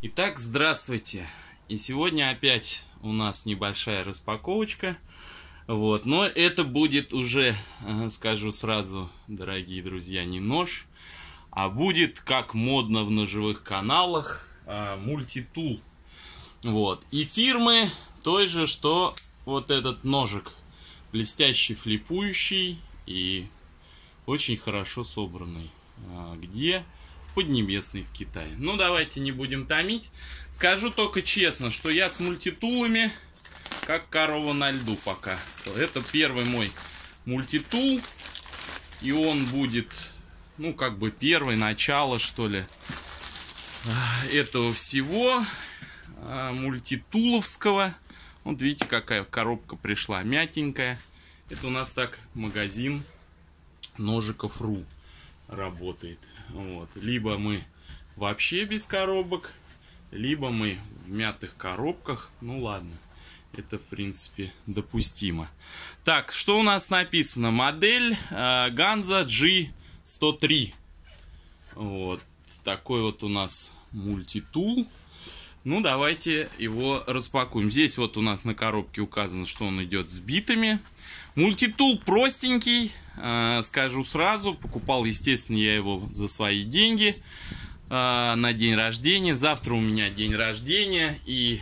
Итак, здравствуйте! И сегодня опять у нас небольшая распаковочка. Вот, но это будет уже, э, скажу сразу, дорогие друзья, не нож, а будет, как модно в ножевых каналах, э, мультитул. Вот, и фирмы той же, что вот этот ножик. Блестящий, флипующий и очень хорошо собранный. А где Поднебесный в Китае. Ну, давайте не будем томить. Скажу только честно, что я с мультитулами как корова на льду пока. Это первый мой мультитул. И он будет, ну, как бы первый, начало, что ли, а, этого всего а, мультитуловского. Вот видите, какая коробка пришла мятенькая. Это у нас так магазин ножиков ножиков.ру работает. Вот. Либо мы вообще без коробок, либо мы в мятых коробках. Ну ладно, это в принципе допустимо. Так, что у нас написано? Модель э, Ganza G103. Вот такой вот у нас мультитул. Ну, давайте его распакуем. Здесь вот у нас на коробке указано, что он идет с битами. Мультитул простенький, э, скажу сразу. Покупал, естественно, я его за свои деньги э, на день рождения. Завтра у меня день рождения, и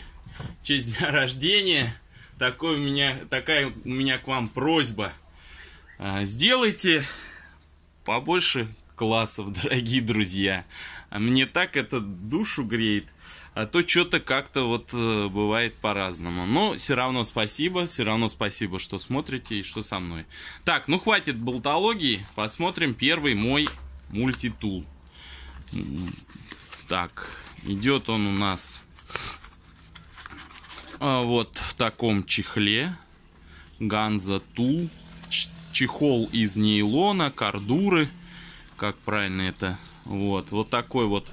в честь дня рождения такой у меня, такая у меня к вам просьба. Э, сделайте побольше классов, дорогие друзья. А мне так это душу греет а то что-то как-то вот э, бывает по-разному. Но все равно спасибо, все равно спасибо, что смотрите и что со мной. Так, ну хватит болтологии, посмотрим первый мой мультитул. Так, идет он у нас а, вот в таком чехле. Ганза Тул. Чехол из нейлона, кардуры. Как правильно это? Вот, вот такой вот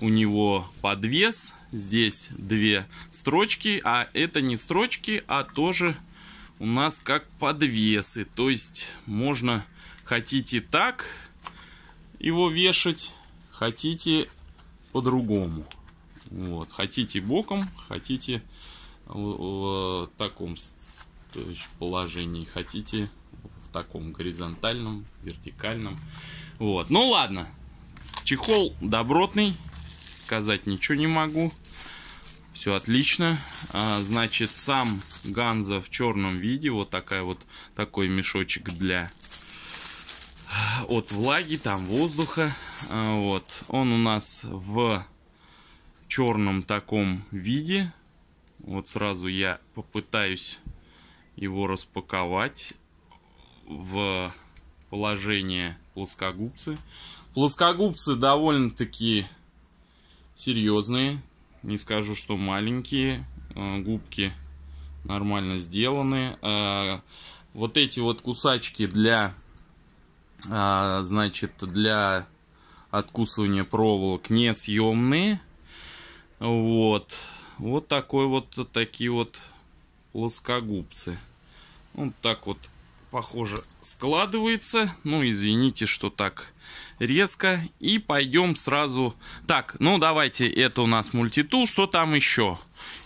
у него подвес здесь две строчки, а это не строчки, а тоже у нас как подвесы. То есть можно, хотите так его вешать, хотите по-другому. Вот. Хотите боком, хотите в, в таком положении, хотите в таком горизонтальном, вертикальном. Вот. Ну ладно. Чехол добротный сказать ничего не могу. Все отлично. А, значит, сам Ганза в черном виде. Вот такая вот такой мешочек для а, от влаги, там воздуха. А, вот. Он у нас в черном таком виде. Вот сразу я попытаюсь его распаковать в положение плоскогубцы. Плоскогубцы довольно-таки серьезные, не скажу, что маленькие, э, губки нормально сделаны. Э, вот эти вот кусачки для, э, значит, для откусывания проволок несъемные. Вот. Вот такой вот, такие вот плоскогубцы. Вот так вот похоже, складывается. Ну, извините, что так резко. И пойдем сразу... Так, ну давайте, это у нас мультитул. Что там еще?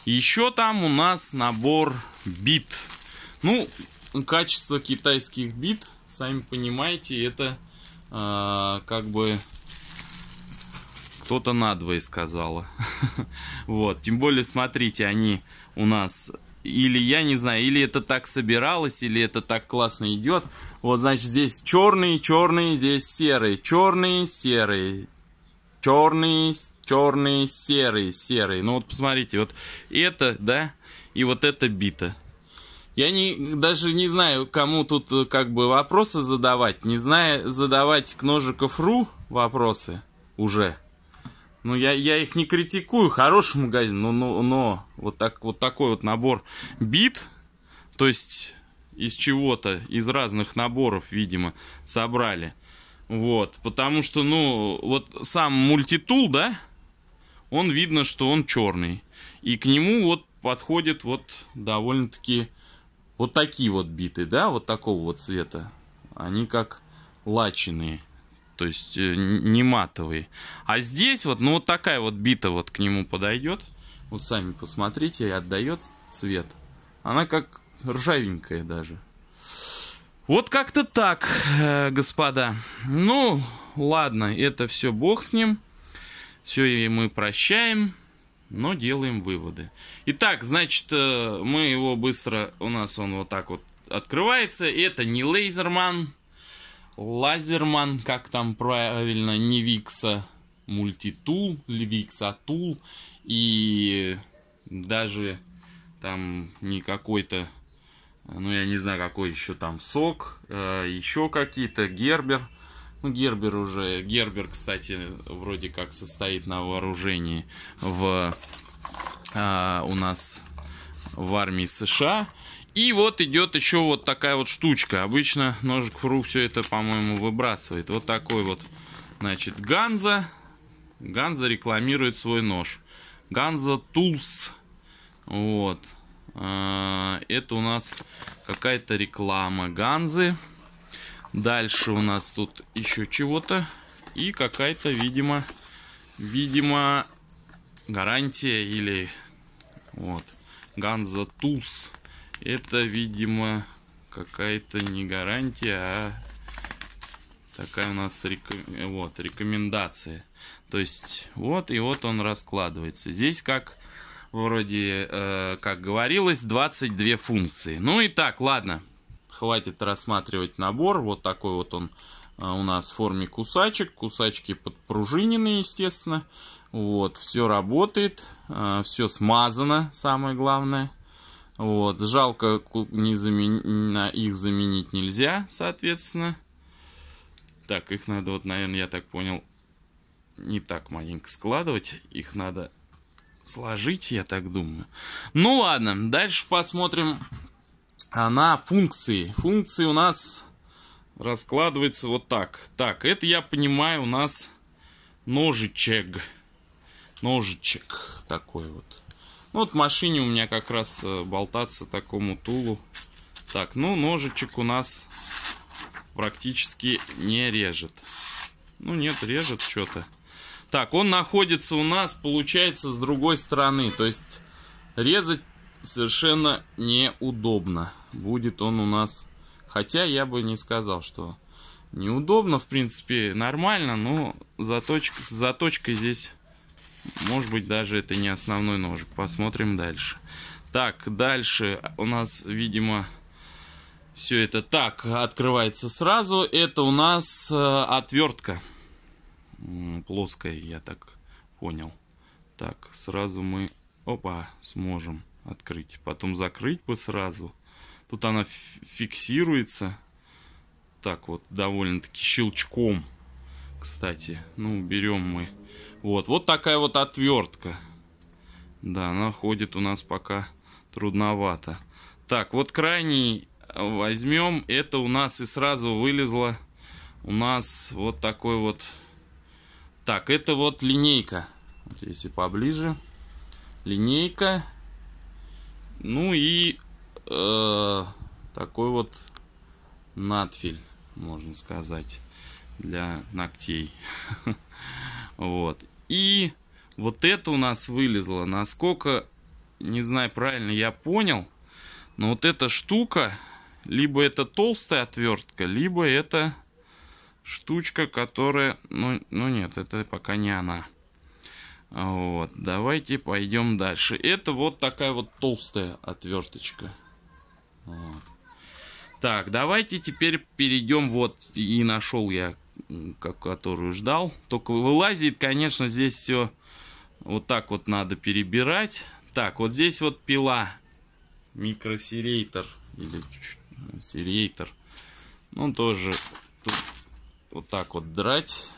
Еще там у нас набор бит. Ну, качество китайских бит, сами понимаете, это э, как бы кто-то надвое сказала. вот, тем более, смотрите, они у нас или я не знаю, или это так собиралось, или это так классно идет. Вот, значит, здесь черный, черный, здесь серый, черный, серый, черный, черный, серый, серый. Ну вот посмотрите, вот это, да, и вот это бита. Я не, даже не знаю, кому тут э, как бы вопросы задавать, не знаю, задавать к ножиков.ру вопросы уже. Ну, я, я их не критикую, хороший магазин, но, но, но вот, так, вот такой вот набор бит, то есть из чего-то, из разных наборов, видимо, собрали. Вот, потому что, ну, вот сам мультитул, да, он видно, что он черный. И к нему вот подходят вот довольно-таки вот такие вот биты, да, вот такого вот цвета. Они как лаченые то есть э, не матовый. А здесь вот, ну вот такая вот бита вот к нему подойдет. Вот сами посмотрите, и отдает цвет. Она как ржавенькая даже. Вот как-то так, э, господа. Ну, ладно, это все бог с ним. Все и мы прощаем, но делаем выводы. Итак, значит, э, мы его быстро... У нас он вот так вот открывается. Это не лейзерман. Лазерман, как там правильно, Невикса мультитул, Тул и даже там не какой-то, ну я не знаю какой еще там сок, э, еще какие-то, Гербер. Ну, Гербер уже, Гербер, кстати, вроде как состоит на вооружении в, а, у нас в армии США. И вот идет еще вот такая вот штучка. Обычно ножик фру все это, по-моему, выбрасывает. Вот такой вот, значит, Ганза. Ганза рекламирует свой нож. Ганза Тулс. Вот. А, это у нас какая-то реклама Ганзы. Дальше у нас тут еще чего-то. И какая-то, видимо, видимо, гарантия или вот. Ганза Тулс. Это, видимо, какая-то не гарантия, а такая у нас реком... вот, рекомендация. То есть вот и вот он раскладывается. Здесь как вроде, э, как говорилось, 22 функции. Ну и так, ладно, хватит рассматривать набор. Вот такой вот он э, у нас в форме кусачек. Кусачки подпружинены, естественно. Вот, все работает, э, все смазано, самое главное. Вот. Жалко, не замен... на их заменить нельзя, соответственно. Так, их надо, вот, наверное, я так понял, не так маленько складывать. Их надо сложить, я так думаю. Ну ладно, дальше посмотрим а, на функции. Функции у нас раскладываются вот так. Так, это я понимаю, у нас ножичек. Ножичек такой вот. Ну, вот в машине у меня как раз э, болтаться такому тулу. Так, ну ножичек у нас практически не режет. Ну нет, режет что-то. Так, он находится у нас, получается, с другой стороны. То есть резать совершенно неудобно. Будет он у нас... Хотя я бы не сказал, что неудобно. В принципе, нормально, но заточка, с заточкой здесь может быть, даже это не основной ножик. Посмотрим дальше. Так, дальше у нас, видимо, все это так открывается сразу. Это у нас э, отвертка. Плоская, я так понял. Так, сразу мы, опа, сможем открыть. Потом закрыть бы сразу. Тут она фиксируется. Так вот, довольно-таки щелчком. Кстати, ну, берем мы вот, вот такая вот отвертка. Да, она ходит у нас пока трудновато. Так, вот крайний э, возьмем. Это у нас и сразу вылезло. У нас вот такой вот... Так, это вот линейка. Если поближе. Линейка. Ну и э, такой вот надфиль, можно сказать, для ногтей. Вот. И вот это у нас вылезло. Насколько, не знаю, правильно я понял, но вот эта штука, либо это толстая отвертка, либо это штучка, которая... Ну, ну нет, это пока не она. Вот, давайте пойдем дальше. Это вот такая вот толстая отверточка. Вот. Так, давайте теперь перейдем. Вот и нашел я как которую ждал. Только вылазит, конечно, здесь все вот так вот надо перебирать. Так, вот здесь вот пила микросерейтор или серейтор. Ну, тоже тут вот так вот драть.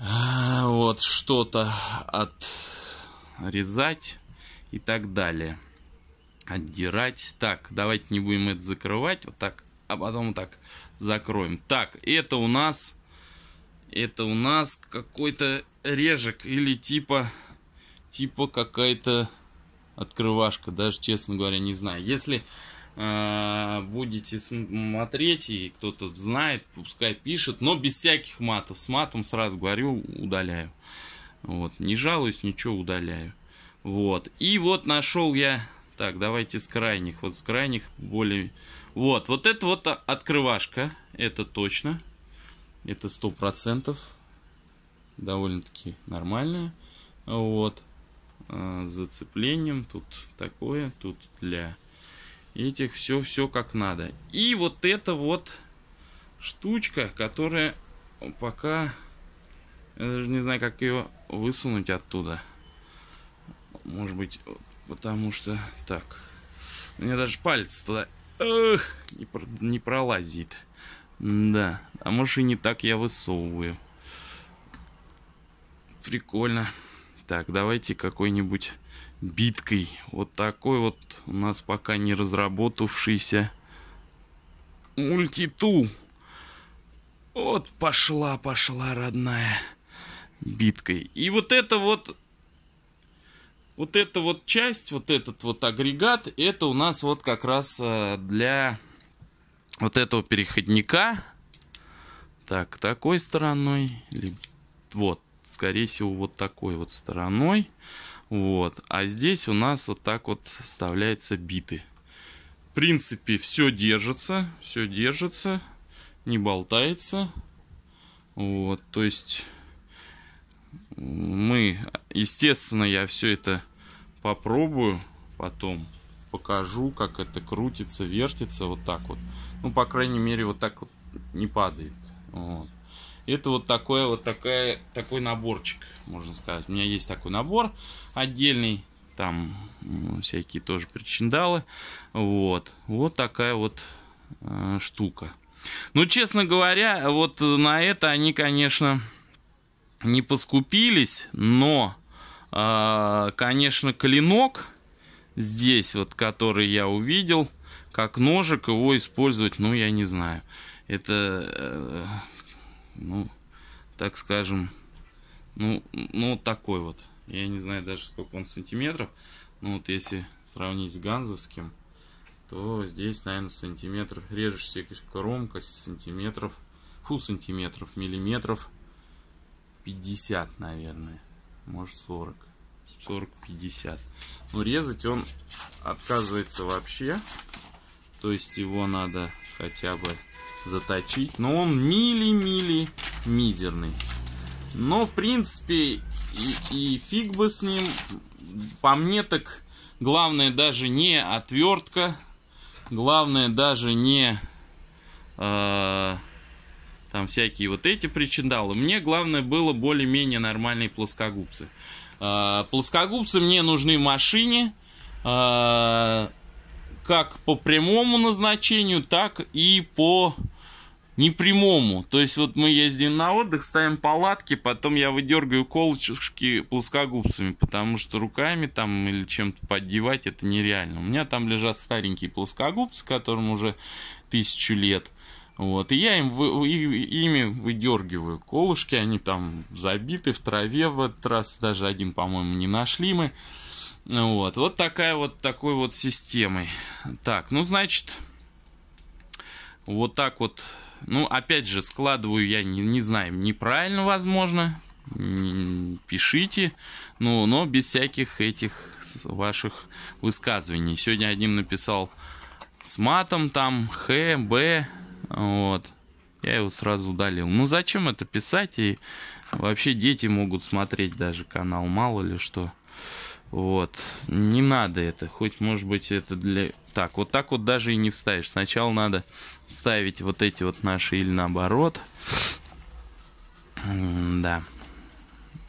А, вот что-то отрезать и так далее. Отдирать. Так, давайте не будем это закрывать. Вот так а потом так закроем. Так, это у нас... Это у нас какой-то режек или типа... Типа какая-то открывашка, даже, честно говоря, не знаю. Если э, будете смотреть и кто-то знает, пускай пишет, но без всяких матов. С матом сразу говорю, удаляю. Вот, не жалуюсь, ничего удаляю. Вот, и вот нашел я... Так, давайте с крайних. Вот с крайних более вот, вот это вот открывашка, это точно. Это сто процентов. Довольно-таки нормальная. Вот. Э, с зацеплением тут такое, тут для этих все-все как надо. И вот это вот штучка, которая пока... Я даже не знаю, как ее высунуть оттуда. Может быть, потому что... Так. Мне даже палец туда Эх, не, про не пролазит. Да, а может и не так я высовываю. Прикольно. Так, давайте какой-нибудь биткой. Вот такой вот у нас пока не разработавшийся мультитул. Вот пошла, пошла, родная биткой. И вот это вот вот эта вот часть, вот этот вот агрегат, это у нас вот как раз э, для вот этого переходника. Так, такой стороной, вот, скорее всего, вот такой вот стороной. Вот, а здесь у нас вот так вот вставляются биты. В принципе, все держится, все держится, не болтается. Вот, то есть мы, естественно, я все это попробую потом. Покажу, как это крутится, вертится вот так вот. Ну, по крайней мере, вот так вот не падает. Вот. Это вот такой вот такая, такой наборчик, можно сказать. У меня есть такой набор отдельный. Там всякие тоже причиндалы. Вот. Вот такая вот э, штука. Ну, честно говоря, вот на это они, конечно, не поскупились, но, а, конечно, клинок здесь вот, который я увидел, как ножик его использовать, ну, я не знаю. Это, э, ну, так скажем, ну, ну, такой вот. Я не знаю даже, сколько он сантиметров. Ну, вот если сравнить с ганзовским, то здесь, наверное, сантиметров, режешь режешься кромка сантиметров, фу, сантиметров, миллиметров – 50, наверное. Может 40. 40-50. Но резать он отказывается вообще. То есть его надо хотя бы заточить. Но он мили-мили мизерный. Но, в принципе, и, и фиг бы с ним. По мне так главное даже не отвертка. Главное даже не... Э, там всякие вот эти причиндалы. Мне главное было более-менее нормальные плоскогубцы. А, плоскогубцы мне нужны в машине, а, как по прямому назначению, так и по непрямому. То есть вот мы ездим на отдых, ставим палатки, потом я выдергаю колышки плоскогубцами, потому что руками там или чем-то поддевать это нереально. У меня там лежат старенькие плоскогубцы, которым уже тысячу лет. Вот, и я им, вы, и, ими выдергиваю колышки, они там забиты в траве в этот раз, даже один, по-моему, не нашли мы. Вот, вот такая вот, такой вот системой. Так, ну, значит, вот так вот, ну, опять же, складываю я, не, не знаю, неправильно, возможно, пишите, ну, но без всяких этих ваших высказываний. Сегодня один написал с матом там, Х, Б, вот. Я его сразу удалил. Ну зачем это писать? И вообще дети могут смотреть даже канал, мало ли что. Вот. Не надо это. Хоть, может быть, это для... Так, вот так вот даже и не вставишь. Сначала надо ставить вот эти вот наши или наоборот. Да.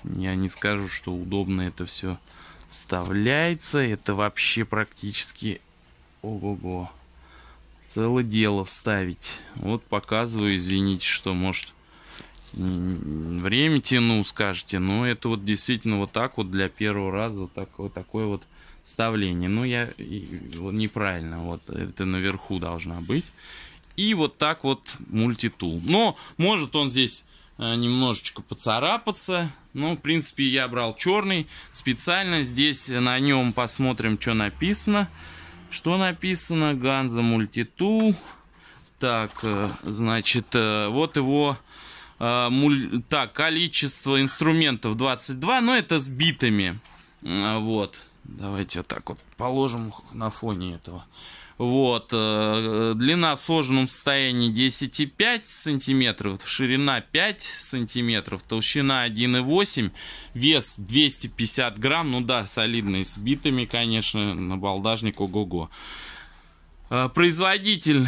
Я не скажу, что удобно это все вставляется. Это вообще практически... Ого-го целое дело вставить. Вот показываю, извините, что может время тяну, скажете, но это вот действительно вот так вот для первого раза вот, так, вот такое вот вставление. Ну, я неправильно, вот это наверху должна быть. И вот так вот мультитул. Но может он здесь э, немножечко поцарапаться. Ну, в принципе, я брал черный специально. Здесь на нем посмотрим, что написано. Что написано? Ганза мультитул. Так, э, значит, э, вот его э, так, количество инструментов 22, но это с битами. Вот. Давайте вот так вот положим на фоне этого. Вот. Э, длина в сложенном состоянии 10,5 сантиметров, ширина 5 сантиметров, толщина 1,8, вес 250 грамм, ну да, солидный, с битами, конечно, на балдажник, ого-го. Э, производитель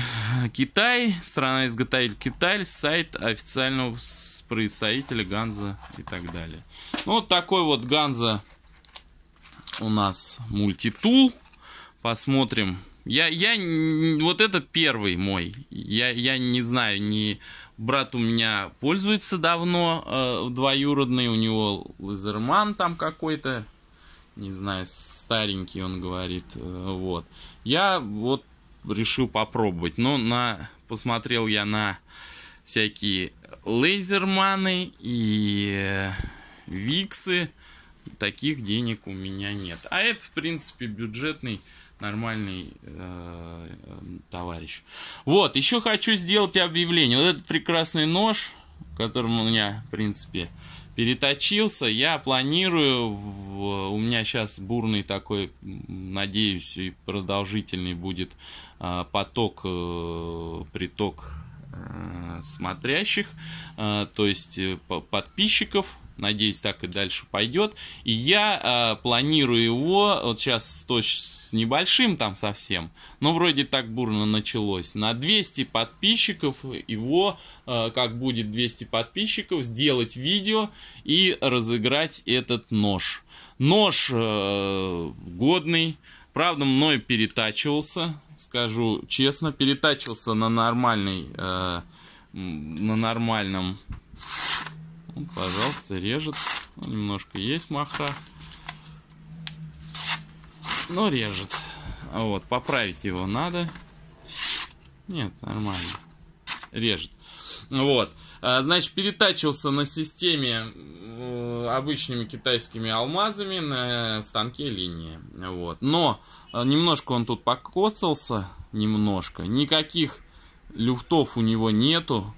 Китай, страна-изготовитель Китай, сайт официального производителя Ганза и так далее. Ну, вот такой вот Ганза у нас мультитул. Посмотрим, я, я, вот это первый мой. Я, я не знаю, не брат у меня пользуется давно, э, двоюродный, у него лазерман там какой-то, не знаю, старенький он говорит, э, вот. Я вот решил попробовать, но на, посмотрел я на всякие лазерманы и э, виксы, таких денег у меня нет. А это, в принципе, бюджетный нормальный э, товарищ. Вот, еще хочу сделать объявление. Вот этот прекрасный нож, которым у меня, в принципе, переточился. Я планирую, в, у меня сейчас бурный такой, надеюсь, и продолжительный будет э, поток, э, приток э, смотрящих, э, то есть э, подписчиков Надеюсь, так и дальше пойдет. И я э, планирую его вот сейчас 100 с небольшим там совсем, но вроде так бурно началось. На 200 подписчиков его, э, как будет 200 подписчиков, сделать видео и разыграть этот нож. Нож э, годный, правда, мной перетачивался, скажу честно, перетачивался на нормальный, э, на нормальном он, пожалуйста, режет. Ну, немножко есть махра. Но режет. А вот, поправить его надо. Нет, нормально. Режет. Вот. А, значит, перетачивался на системе э, обычными китайскими алмазами на станке линии. Вот. Но э, немножко он тут покоцался, немножко. Никаких люфтов у него нету.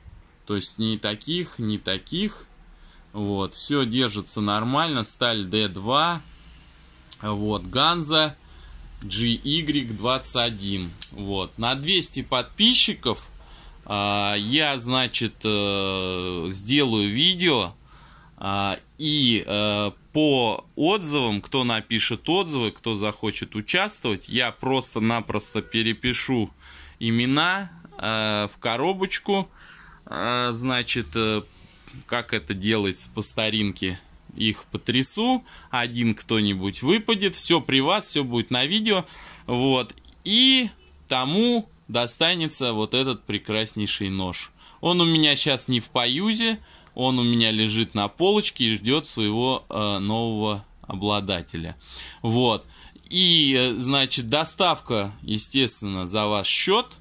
То есть ни таких, ни таких. Вот, все держится нормально. Сталь D2. Вот, Ганза GY21. Вот, на 200 подписчиков э, я, значит, э, сделаю видео. Э, и э, по отзывам, кто напишет отзывы, кто захочет участвовать, я просто-напросто перепишу имена э, в коробочку. Э, значит, э, как это делается по старинке, их потрясу, один кто-нибудь выпадет, все при вас, все будет на видео, вот, и тому достанется вот этот прекраснейший нож. Он у меня сейчас не в поюзе, он у меня лежит на полочке и ждет своего э, нового обладателя. Вот. И, э, значит, доставка, естественно, за ваш счет –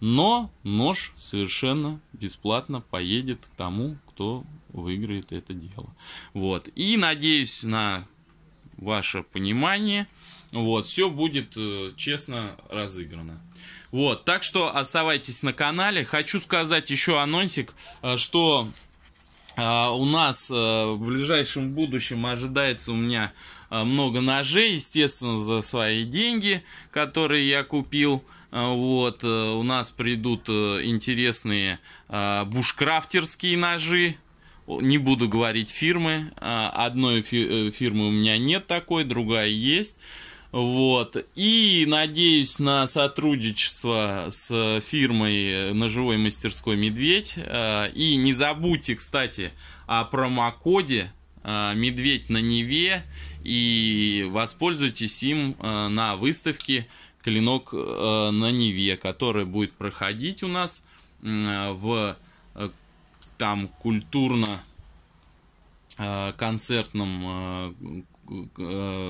но нож совершенно бесплатно поедет к тому, кто выиграет это дело. Вот. И надеюсь на ваше понимание. Вот. Все будет э, честно разыграно. Вот, так что оставайтесь на канале. Хочу сказать еще анонсик, э, что э, у нас в ближайшем будущем ожидается у меня много ножей, естественно, за свои деньги, которые я купил. А, вот, э, у нас придут э, интересные а, бушкрафтерские ножи, не буду говорить фирмы. А, одной э, фирмы у меня нет такой, другая есть. Вот. И надеюсь на сотрудничество с фирмой ножевой мастерской «Медведь». И не забудьте, кстати, о промокоде «Медведь на Неве» и воспользуйтесь им на выставке клинок э, на Неве, который будет проходить у нас в э, там культурно э, концертном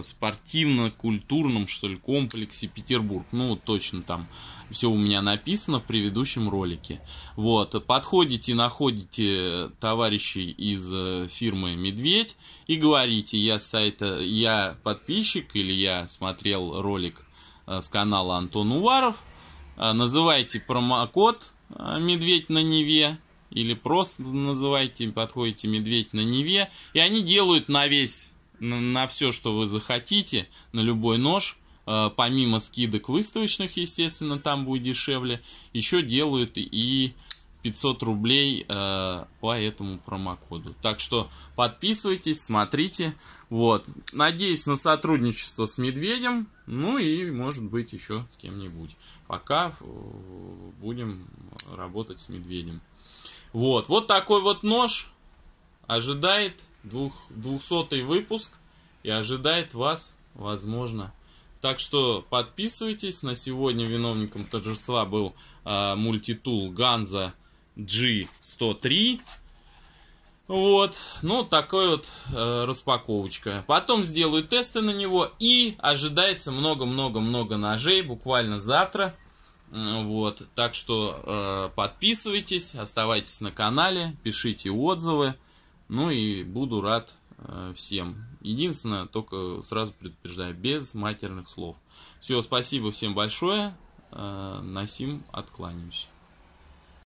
спортивно-культурном, что ли, комплексе Петербург. Ну, точно там все у меня написано в предыдущем ролике. Вот, подходите, находите товарищей из фирмы «Медведь» и говорите, я с сайта, я подписчик или я смотрел ролик Э, с канала Антон Уваров. Э, называйте промокод э, «Медведь на Неве» или просто называйте, подходите «Медведь на Неве». И они делают на весь, на все, что вы захотите, на любой нож. Помимо скидок выставочных, естественно, там будет дешевле. Еще делают и 500 рублей э, по этому промокоду. Так что подписывайтесь, смотрите. Вот. Надеюсь на сотрудничество с Медведем. Ну и, может быть, еще с кем-нибудь. Пока э, будем работать с Медведем. Вот. Вот такой вот нож ожидает 200 выпуск. И ожидает вас, возможно, так что подписывайтесь. На сегодня виновником торжества был э, мультитул Ганза G103. Вот, ну такой вот э, распаковочка. Потом сделаю тесты на него и ожидается много-много-много ножей буквально завтра. Вот, так что э, подписывайтесь, оставайтесь на канале, пишите отзывы. Ну и буду рад э, всем. Единственное, только сразу предупреждаю, без матерных слов. Все, спасибо всем большое. Э, на сим откланяюсь.